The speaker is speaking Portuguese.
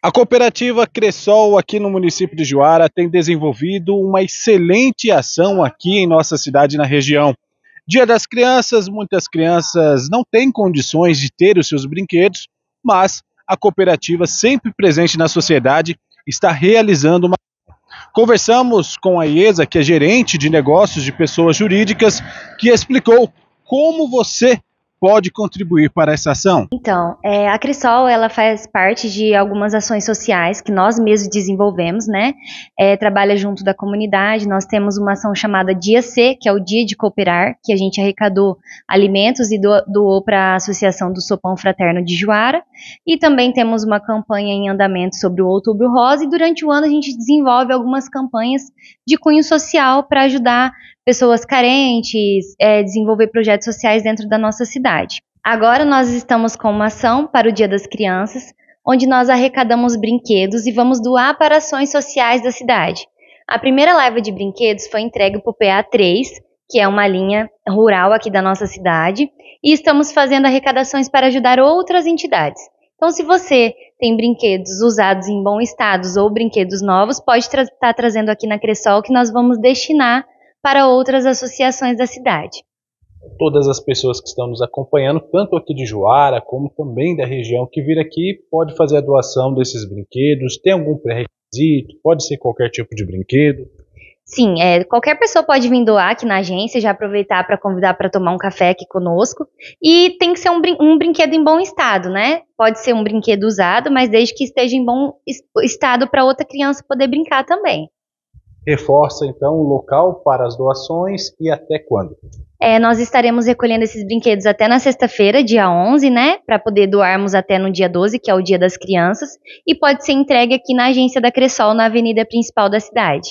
A cooperativa Cressol, aqui no município de Juara, tem desenvolvido uma excelente ação aqui em nossa cidade e na região. Dia das Crianças, muitas crianças não têm condições de ter os seus brinquedos, mas a cooperativa, sempre presente na sociedade, está realizando uma. Conversamos com a IESA, que é gerente de negócios de pessoas jurídicas, que explicou como você pode contribuir para essa ação? Então, é, a Crisol ela faz parte de algumas ações sociais que nós mesmos desenvolvemos, né? É, trabalha junto da comunidade. Nós temos uma ação chamada Dia C, que é o Dia de Cooperar, que a gente arrecadou alimentos e do, doou para a Associação do Sopão Fraterno de Juara. E também temos uma campanha em andamento sobre o Outubro Rosa. E durante o ano a gente desenvolve algumas campanhas de cunho social para ajudar pessoas carentes, é, desenvolver projetos sociais dentro da nossa cidade. Agora nós estamos com uma ação para o Dia das Crianças, onde nós arrecadamos brinquedos e vamos doar para ações sociais da cidade. A primeira leva de brinquedos foi entregue para o PA3, que é uma linha rural aqui da nossa cidade, e estamos fazendo arrecadações para ajudar outras entidades. Então, se você tem brinquedos usados em bom estado ou brinquedos novos, pode estar tra tá trazendo aqui na Cressol que nós vamos destinar para outras associações da cidade. Todas as pessoas que estão nos acompanhando, tanto aqui de Joara como também da região que vir aqui, pode fazer a doação desses brinquedos. Tem algum pré-requisito? Pode ser qualquer tipo de brinquedo? Sim, é, qualquer pessoa pode vir doar aqui na agência, já aproveitar para convidar para tomar um café aqui conosco. E tem que ser um, brin um, brinquedo em bom estado, né? Pode ser um brinquedo usado, mas desde que esteja em bom estado para outra criança poder brincar também. Reforça então o local para as doações e até quando? É, nós estaremos recolhendo esses brinquedos até na sexta-feira, dia 11, né? Para poder doarmos até no dia 12, que é o Dia das Crianças. E pode ser entregue aqui na agência da Cressol, na avenida principal da cidade.